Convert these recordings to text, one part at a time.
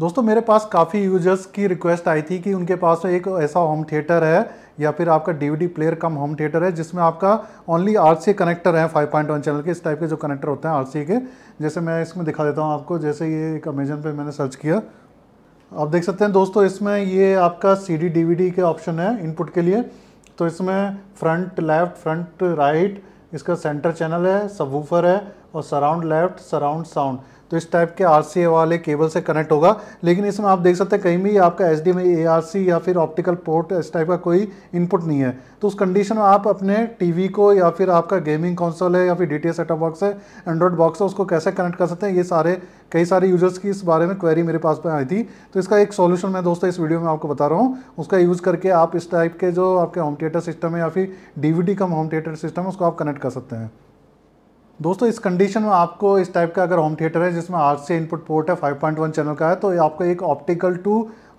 दोस्तों मेरे पास काफ़ी यूजर्स की रिक्वेस्ट आई थी कि उनके पास एक ऐसा होम थिएटर है या फिर आपका DVD player cum home theatre है जिसमें आपका ओनली आरसीए कनेक्टर है 5.1 चैनल के इस टाइप के जो कनेक्टर होते हैं आरसीए के जैसे मैं इसमें दिखा देता हूँ आपको जैसे ये एक अमेजन पे मैंने सर्च किया आप देख सकते हैं दोस्तों इसमें ये आपका सी डी के ऑप्शन है इनपुट के लिए तो इसमें फ्रंट लेफ्ट फ्रंट राइट इसका सेंटर चैनल है सबवूफर है और सराउंड लेफ्ट सराउंड साउंड तो इस टाइप के आर वाले केबल से कनेक्ट होगा लेकिन इसमें आप देख सकते हैं कहीं भी आपका एच में ए या फिर ऑप्टिकल पोर्ट इस टाइप का कोई इनपुट नहीं है तो उस कंडीशन में आप अपने टीवी को या फिर आपका गेमिंग कंसोल है या फिर डी टी सेटअप बॉक्स है एंड्रॉइड बॉक्स है उसको कैसे कनेक्ट कर सकते हैं ये सारे कई सारे यूजर्स की इस बारे में क्वेरी मेरे पास पर आई थी तो इसका एक सोल्यूशन मैं दोस्तों इस वीडियो में आपको बता रहा हूँ उसका यूज़ करके आप इस टाइप के जो आपके होम थिएटर सिस्टम है या फिर डी का होम थिएटर सिस्टम है उसको आप कनेक्ट कर सकते हैं दोस्तों इस कंडीशन में आपको इस टाइप का अगर होम थिएटर है जिसमें आर से इनपुट पोर्ट है 5.1 चैनल का है तो आपको एक optical to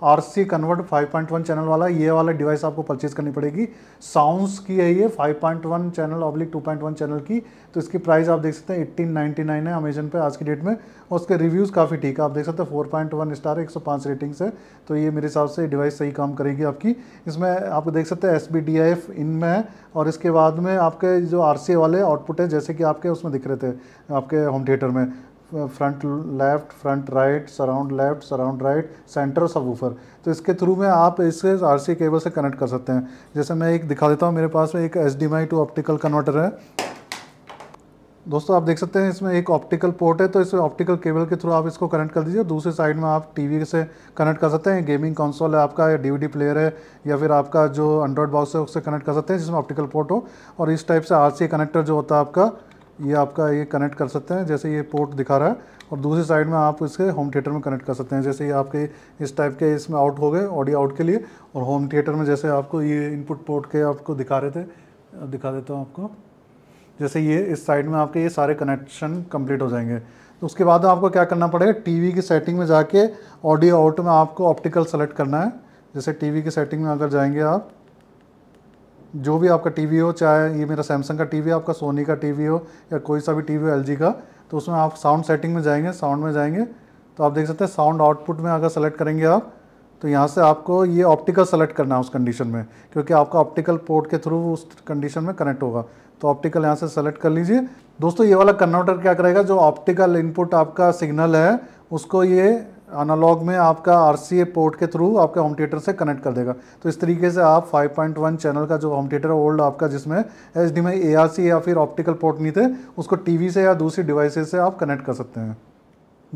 R C convert five point one channel वाला ये वाला डिवाइस आपको परचेज करनी पड़ेगी साउंड्स की है ये five point one channel oblique two point one channel की तो इसकी प्राइस आप देख सकते हैं एट्टीन नाइन्टी नाइन है अमेजन पे आज की डेट में और उसके रिव्यूज़ काफ़ी ठीक है आप देख सकते हैं फोर पॉइंट वन स्टार एक सौ पाँच रेटिंग्स है तो ये मेरे हिसाब से डिवाइस सही काम करेगी आपकी इसमें आप देख सकते हैं S B D I F में है और इसके बाद में आपके जो आर सी वाले आउटपुट है जैसे कि आपके उसमें दिख रहे थे आपके होम थिएटर में front left front right surround left surround right centre sub ऊपर तो इसके थ्रू में आप इसे आरसी केबल से कनेक्ट कर सकते हैं जैसे मैं एक दिखा देता हूँ मेरे पास में एक H D to optical converter है दोस्तों आप देख सकते हैं इसमें एक ऑप्टिकल पोर्ट है तो इस ऑप्टिकल केबल के थ्रू आप इसको कनेक्ट कर दीजिए दूसरे साइड में आप टीवी से कनेक्ट कर सकते हैं गेमिंग कंसोल है आपका या डीवीडी प्लेयर है या फिर आपका जो एंड्रॉयड बॉक्स है उससे कनेक्ट कर सकते हैं जिसमें ऑप्टिकल पोर्ट हो और इस टाइप से आरसी कनेक्टर जो होता है आपका ये आपका ये कनेक्ट कर सकते हैं जैसे ये पोर्ट दिखा रहा है और दूसरी साइड में आप इसके होम थिएटर में कनेक्ट कर सकते हैं जैसे ये आपके इस टाइप के इसमें आउट हो गए ऑडियो आउट के लिए और होम थिएटर में जैसे आपको ये इनपुट पोर्ट के आपको दिखा रहे थे दिखा देता हूँ आपको जैसे ये इस साइड में आपके ये सारे कनेक्शन कम्प्लीट हो जाएंगे तो उसके बाद आपको क्या करना पड़ेगा टी की सेटिंग में जाके ऑडियो आउट में आपको ऑप्टिकल सेलेक्ट करना है जैसे टी की सेटिंग में अगर जाएंगे आप जो भी आपका टी हो चाहे ये मेरा सैमसंग का टी हो आपका सोनी का टी हो या कोई सा भी टी हो एल का तो उसमें आप साउंड सेटिंग में जाएंगे साउंड में जाएंगे तो आप देख सकते हैं साउंड आउटपुट में अगर सेलेक्ट करेंगे आप तो यहाँ से आपको ये ऑप्टिकल सेलेक्ट करना है उस कंडीशन में क्योंकि आपका ऑप्टिकल पोर्ट के थ्रू उस कंडीशन में कनेक्ट होगा तो ऑप्टिकल यहाँ से सेलेक्ट कर लीजिए दोस्तों ये वाला कन्वर्टर क्या करेगा जो ऑप्टिकल इनपुट आपका सिग्नल है उसको ये अनालॉग में आपका आर पोर्ट के थ्रू आपके होम थिएटर से कनेक्ट कर देगा तो इस तरीके से आप 5.1 चैनल का जो होम थिएटर ओल्ड आपका जिसमें एच डी या फिर ऑप्टिकल पोर्ट नहीं थे उसको टीवी से या दूसरी डिवाइसेज से आप कनेक्ट कर सकते हैं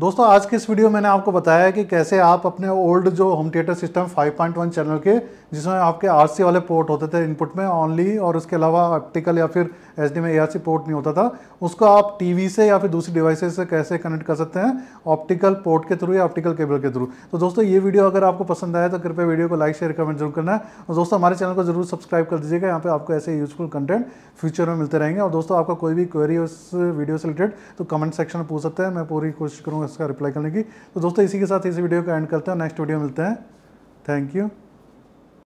दोस्तों आज की इस वीडियो मैंने आपको बताया कि कैसे आप अपने ओल्ड जो होम थिएटर सिस्टम 5.1 चैनल के जिसमें आपके आरसी वाले पोर्ट होते थे इनपुट में ओनली और उसके अलावा ऑप्टिकल या फिर एचडी में एआरसी पोर्ट नहीं होता था उसको आप टीवी से या फिर दूसरी डिवाइसेस से कैसे कनेक्ट कर सकते हैं ऑप्टिकल पोर्ट के थ्रू या ऑप्टिकल केबल के थ्रू तो दोस्तों ये वीडियो अगर आपको पसंद आया तो कृपया वीडियो को लाइक शेयर कमेंट जरूर करना है और दोस्तों हमारे चैनल को जरूर सब्सक्राइब कर दीजिएगा यहाँ पर आपको ऐसे यूजफुल कंटेंट फ्यूचर में मिलते रहेंगे और दोस्तों आपका कोई भी क्वेरी उस वीडियो से रिलेटेड तो कमेंट सेक्शन में पूछ सकते हैं मैं पूरी कोशिश करूँगा इसका रिप्लाई करने की तो दोस्तों इसी के साथ इस वीडियो को एंड करते हैं नेक्स्ट वीडियो मिलते हैं थैंक यू